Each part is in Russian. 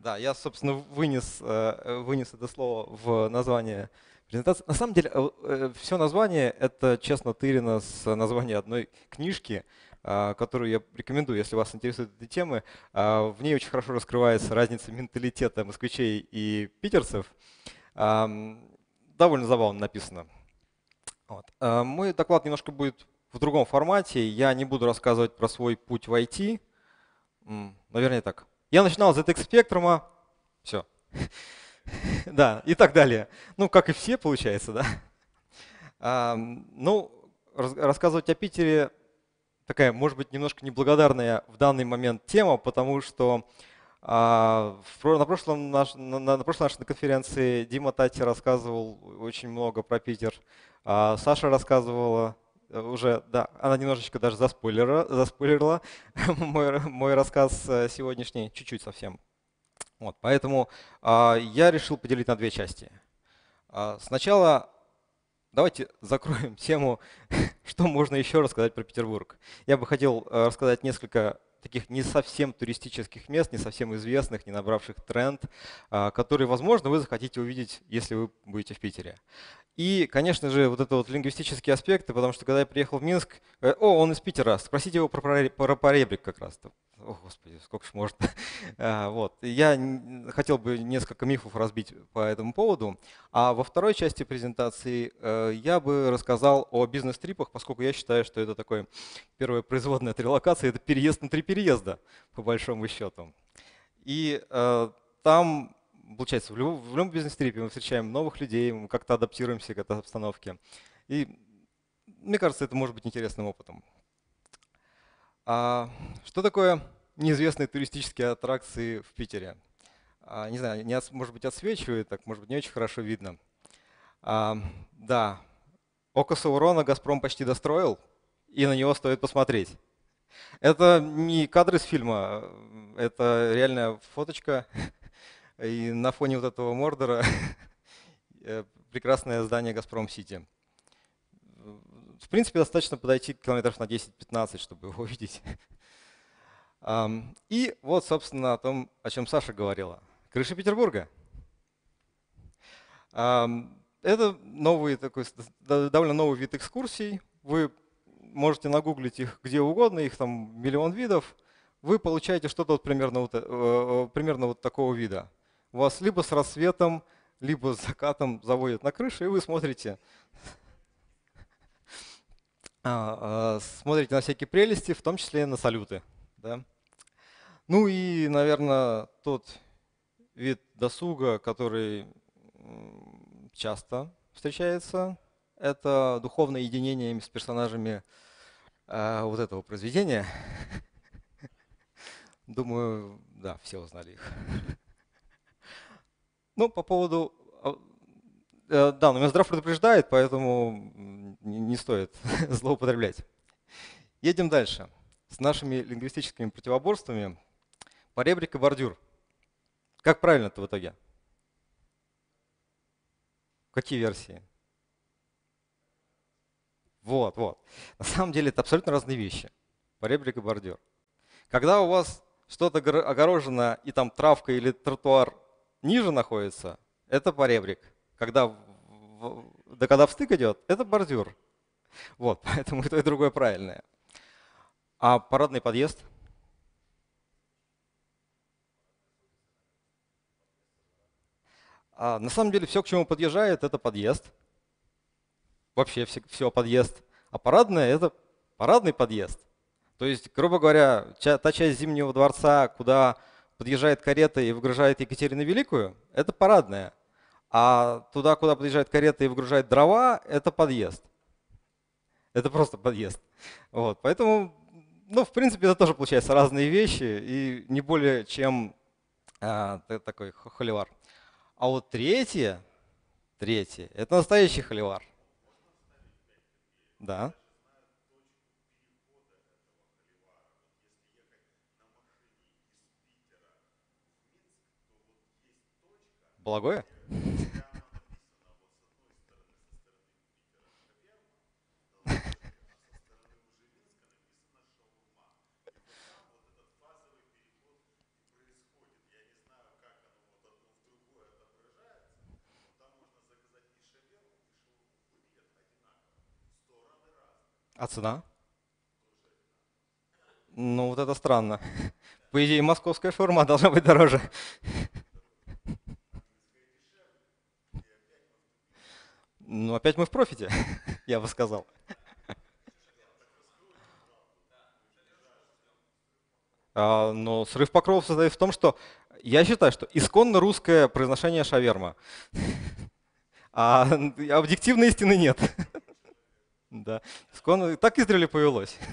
Да, я, собственно, вынес, э, вынес это слово в название презентации. На самом деле, э, э, все название — это честно тырено с названия одной книжки, а, которую я рекомендую, если вас интересуют эти темы. А, в ней очень хорошо раскрывается разница менталитета москвичей и питерцев. Довольно забавно написано. Вот. А, мой доклад немножко будет в другом формате. Я не буду рассказывать про свой путь в IT. Наверное, так. Я начинал с ZX Spectrum, а, все. да, и так далее. Ну, как и все, получается, да. А, ну, рассказывать о Питере такая, может быть, немножко неблагодарная в данный момент тема, потому что а, в, на, прошлом наш, на, на прошлой нашей конференции Дима Тати рассказывал очень много про Питер, а, Саша рассказывала Э, уже, да, она немножечко даже заспойлерила, заспойлерила мой, мой рассказ э, сегодняшний, чуть-чуть совсем. Вот, поэтому э, я решил поделить на две части. Э, сначала давайте закроем тему, что можно еще рассказать про Петербург. Я бы хотел э, рассказать несколько таких не совсем туристических мест, не совсем известных, не набравших тренд, а, которые, возможно, вы захотите увидеть, если вы будете в Питере. И, конечно же, вот это вот лингвистические аспекты, потому что когда я приехал в Минск, э, о, он из Питера, спросите его про, про поребрик как раз. то о, Господи, сколько ж можно. А, вот. Я хотел бы несколько мифов разбить по этому поводу. А во второй части презентации э, я бы рассказал о бизнес-трипах, поскольку я считаю, что это такое первое производное от релокации, это переезд на три переезда, по большому счету. И э, там получается, в любом, в любом бизнес-трипе мы встречаем новых людей, мы как-то адаптируемся к этой обстановке. И мне кажется, это может быть интересным опытом. А что такое неизвестные туристические аттракции в Питере? А, не знаю, не, может быть, отсвечивает, так может быть, не очень хорошо видно. А, да, Око Саурона «Газпром» почти достроил, и на него стоит посмотреть. Это не кадры из фильма, а, это реальная фоточка. И на фоне вот этого Мордора э, прекрасное здание «Газпром-Сити». В принципе, достаточно подойти километров на 10-15, чтобы его увидеть. И вот, собственно, о том, о чем Саша говорила. Крыша Петербурга. Это новый такой, довольно новый вид экскурсий. Вы можете нагуглить их где угодно, их там миллион видов. Вы получаете что-то вот примерно, вот, э, э, примерно вот такого вида. Вас либо с рассветом, либо с закатом заводят на крышу, и вы смотрите а, а, смотрите на всякие прелести, в том числе на салюты. Да? Ну и, наверное, тот вид досуга, который часто встречается, это духовное единение с персонажами а, вот этого произведения. Думаю, да, все узнали их. Ну, по поводу Э, да, но Минздрав предупреждает, поэтому не стоит злоупотреблять. Едем дальше. С нашими лингвистическими противоборствами. Поребрик и бордюр. Как правильно это в итоге? Какие версии? Вот, вот. На самом деле это абсолютно разные вещи. Поребрик и бордюр. Когда у вас что-то огорожено и там травка или тротуар ниже находится, это поребрик когда, да когда встык идет, это бордюр. Вот, поэтому и то, и другое правильное. А парадный подъезд? А, на самом деле все, к чему подъезжает, это подъезд. Вообще все, все подъезд. А парадное – это парадный подъезд. То есть, грубо говоря, та часть Зимнего дворца, куда подъезжает карета и выгружает Екатерину Великую, это парадная. А туда, куда подъезжает карета и выгружает дрова, это подъезд. Это просто подъезд. Вот, поэтому, ну, в принципе, это тоже получается разные вещи и не более чем а, такой холивар. А вот третье, третье, это настоящий холивар. Да. Благое? А цена? Ну вот это странно. По идее, московская шурма должна быть дороже. Ну опять мы в профите, я бы сказал. А, но срыв покровов состоит в том, что я считаю, что исконно русское произношение шаверма. А, а объективной истины нет. Да. Так издревле повелось.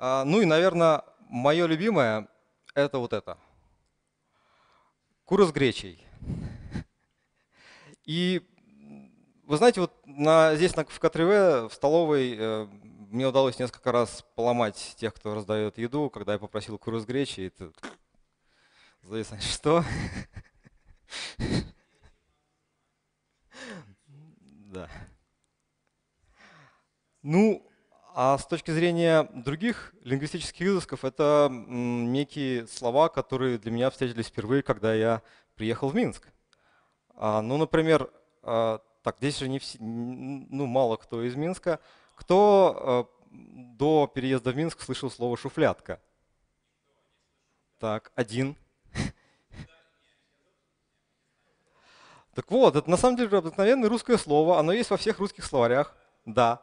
А, ну и, наверное, мое любимое – это вот это. Кура с гречей. И вы знаете, вот на, здесь на, в КТВ, в столовой, э, мне удалось несколько раз поломать тех, кто раздает еду, когда я попросил куры с гречи, и ты зависаешь, что? Да. Ну, а с точки зрения других лингвистических изысков, это некие слова, которые для меня встретились впервые, когда я приехал в Минск. А, ну, например, а, так, здесь же не все, ну, мало кто из Минска. Кто а, до переезда в Минск слышал слово «шуфлятка»? Так, один. Так вот, это на самом деле обыкновенное русское слово, оно есть во всех русских словарях, да.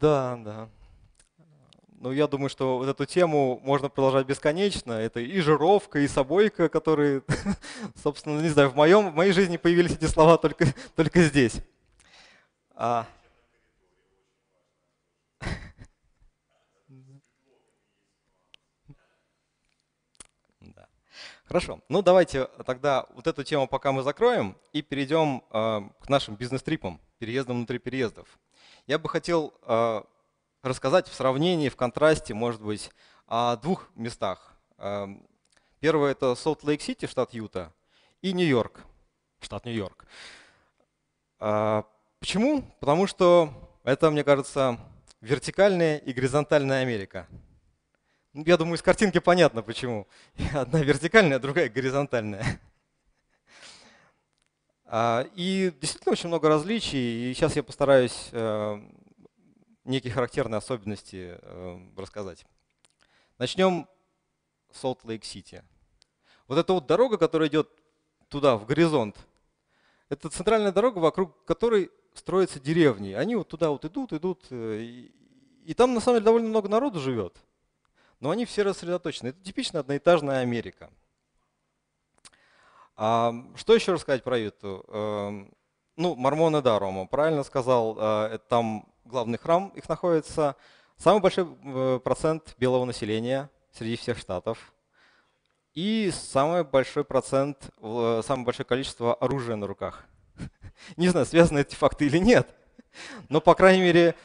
Да, да. Ну, я думаю, что вот эту тему можно продолжать бесконечно. Это и жировка, и собойка, которые, собственно, ну, не знаю, в, моем, в моей жизни появились эти слова только, только здесь. А. Да. Хорошо. Ну, давайте тогда вот эту тему пока мы закроем и перейдем э, к нашим бизнес-трипам, переездам внутри переездов я бы хотел э, рассказать в сравнении, в контрасте, может быть, о двух местах. Эм, первое – это Солт-Лейк-Сити, штат Юта, и Нью-Йорк, штат Нью-Йорк. Э, почему? Потому что это, мне кажется, вертикальная и горизонтальная Америка. Ну, я думаю, из картинки понятно почему. Одна вертикальная, другая горизонтальная. А, и действительно очень много различий, и сейчас я постараюсь э, некие характерные особенности э, рассказать. Начнем с Salt Lake City. Вот эта вот дорога, которая идет туда, в горизонт, это центральная дорога, вокруг которой строятся деревни. Они вот туда вот идут, идут, э, и, и там на самом деле довольно много народу живет. Но они все рассредоточены. Это типичная одноэтажная Америка. Что еще рассказать про Юту? Эм, ну, Мормоны да, Рома, правильно сказал, э, это там главный храм их находится. Самый большой э, процент белого населения среди всех штатов. И самый большой процент, э, самое большое количество оружия на руках. Не знаю, связаны эти факты или нет, но, по крайней мере,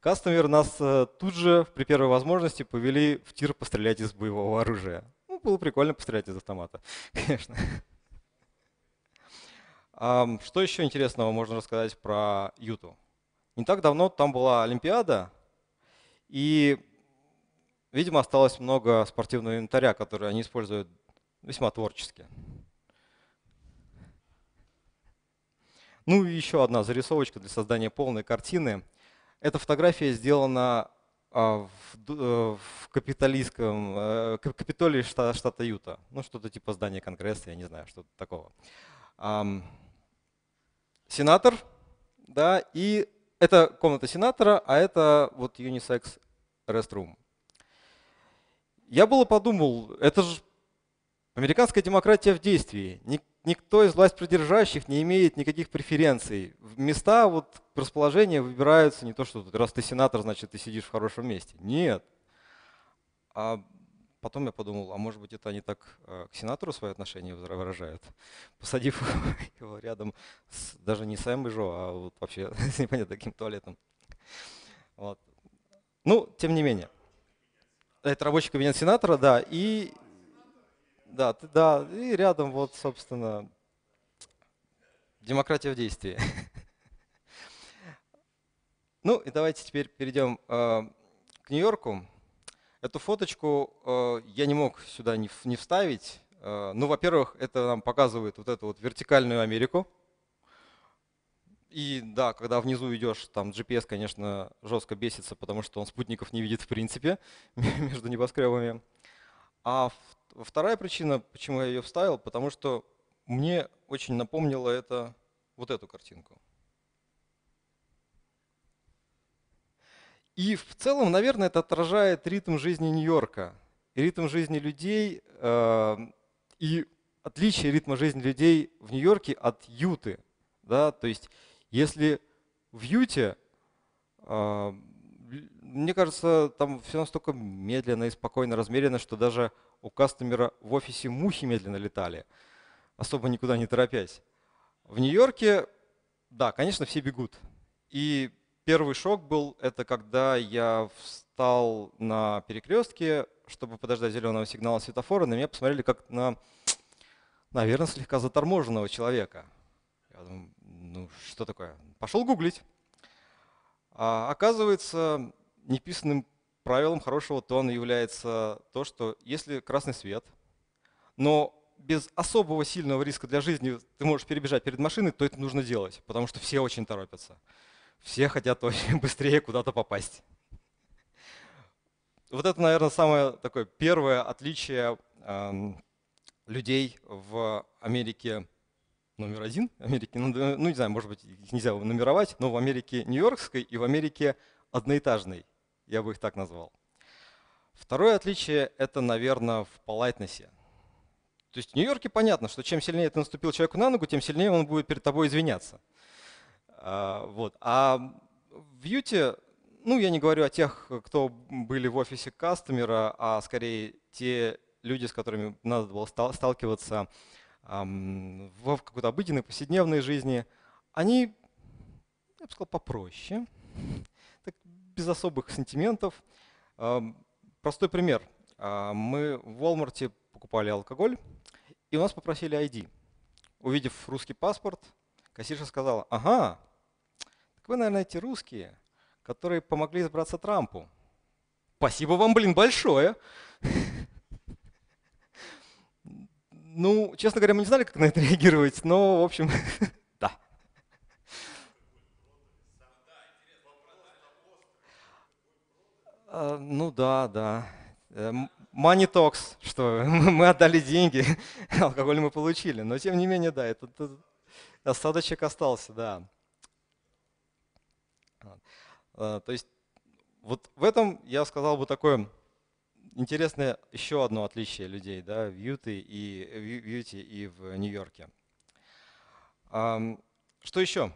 кастомер нас тут же при первой возможности повели в тир пострелять из боевого оружия. Ну, было прикольно пострелять из автомата, конечно. Что еще интересного можно рассказать про Юту? Не так давно там была Олимпиада, и, видимо, осталось много спортивного инвентаря, который они используют весьма творчески. Ну и еще одна зарисовочка для создания полной картины. Эта фотография сделана а, э, в, капиталистском, э, Капитолии штата, штата Юта. Ну, что-то типа здания Конгресса, я не знаю, что-то такого. Сенатор, да, и это комната сенатора, а это вот unisex restroom. Я было подумал, это же американская демократия в действии никто из власть придержащих не имеет никаких преференций. Места, вот расположения выбираются не то, что раз ты сенатор, значит, ты сидишь в хорошем месте. Нет. А потом я подумал, а может быть, это они так э, к сенатору свои отношения выражают, посадив его рядом с, даже не Сэм Бежо, а вот вообще с непонятно каким туалетом. Вот. Ну, тем не менее. Это рабочий кабинет сенатора, да, и да, да, и рядом вот, собственно, демократия в действии. ну и давайте теперь перейдем э, к Нью-Йорку. Эту фоточку э, я не мог сюда не, не вставить. Э, ну, во-первых, это нам показывает вот эту вот вертикальную Америку. И да, когда внизу идешь, там GPS, конечно, жестко бесится, потому что он спутников не видит в принципе между небоскребами. А в Вторая причина, почему я ее вставил, потому что мне очень напомнило это вот эту картинку. И в целом, наверное, это отражает ритм жизни Нью-Йорка, ритм жизни людей э, и отличие ритма жизни людей в Нью-Йорке от Юты. Да? То есть если в Юте э, мне кажется, там все настолько медленно и спокойно, размеренно, что даже у кастомера в офисе мухи медленно летали, особо никуда не торопясь. В Нью-Йорке, да, конечно, все бегут. И первый шок был, это когда я встал на перекрестке, чтобы подождать зеленого сигнала светофора, на меня посмотрели как на, наверное, слегка заторможенного человека. Я думаю, ну что такое? Пошел гуглить. А оказывается, неписанным правилом хорошего тона является то, что если красный свет, но без особого сильного риска для жизни ты можешь перебежать перед машиной, то это нужно делать, потому что все очень торопятся. Все хотят очень быстрее куда-то попасть. Вот это, наверное, самое такое первое отличие эм, людей в Америке номер один Америки. Ну, ну, не знаю, может быть, их нельзя нумеровать, но в Америке нью-йоркской и в Америке одноэтажной. Я бы их так назвал. Второе отличие – это, наверное, в полайтнесе. То есть в Нью-Йорке понятно, что чем сильнее ты наступил человеку на ногу, тем сильнее он будет перед тобой извиняться. А, вот. а в Юте, ну я не говорю о тех, кто были в офисе кастомера, а скорее те люди, с которыми надо было сталкиваться в какой-то обыденной, повседневной жизни, они, я бы сказал, попроще, так, без особых сантиментов. Простой пример. А, мы в Walmart покупали алкоголь, и у нас попросили ID. Увидев русский паспорт, кассирша сказала, ага, так вы, наверное, эти русские, которые помогли избраться Трампу. Спасибо вам, блин, большое. Ну, честно говоря, мы не знали, как на это реагировать, но, в общем, да. Э, ну да, да. Э, money talks, что мы отдали деньги, алкоголь мы получили. Но тем не менее, да, этот, остаточек остался, да. Э, то есть вот в этом я сказал бы такое Интересное еще одно отличие людей да, в Юте и, в Юте и в Нью-Йорке. Что еще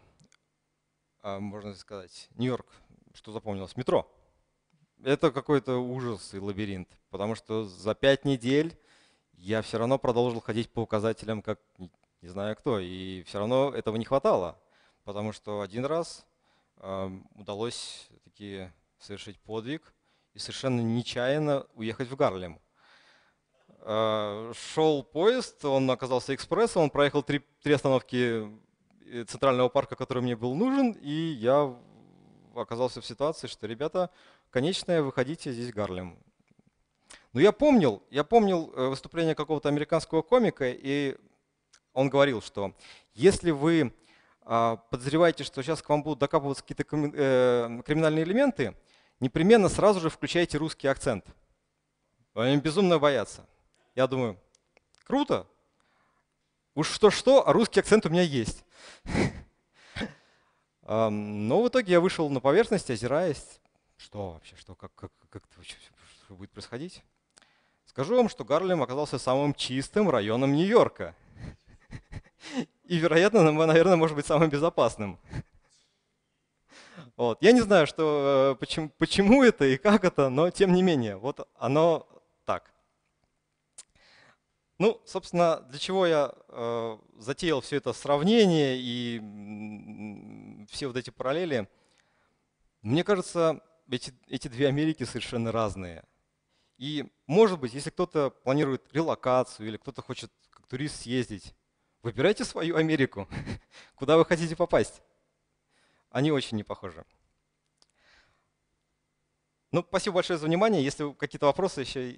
а, можно сказать? Нью-Йорк, что запомнилось? Метро. Это какой-то ужас и лабиринт, потому что за пять недель я все равно продолжил ходить по указателям, как не знаю кто, и все равно этого не хватало, потому что один раз удалось таки совершить подвиг – и совершенно нечаянно уехать в Гарлем. Э, Шел поезд, он оказался экспрессом, он проехал три, три остановки э, центрального парка, который мне был нужен, и я оказался в ситуации, что, ребята, конечная, выходите, здесь Гарлем. Но я помнил, я помнил э, выступление какого-то американского комика, и он говорил, что если вы а, подозреваете, что сейчас к вам будут докапываться какие-то криминальные элементы, непременно сразу же включайте русский акцент. Они безумно боятся. Я думаю, круто. Уж что-что, а русский акцент у меня есть. Но в итоге я вышел на поверхность, озираясь. Что вообще, что, как, как, как что будет происходить? Скажу вам, что Гарлем оказался самым чистым районом Нью-Йорка. И, вероятно, наверное, может быть самым безопасным. Вот. Я не знаю, что, э, почему, почему это и как это, но тем не менее, вот оно так. Ну, собственно, для чего я э, затеял все это сравнение и все вот эти параллели? Мне кажется, эти, эти две Америки совершенно разные. И, может быть, если кто-то планирует релокацию или кто-то хочет как турист съездить, выбирайте свою Америку, куда вы хотите попасть они очень не похожи. Ну, спасибо большое за внимание. Если какие-то вопросы еще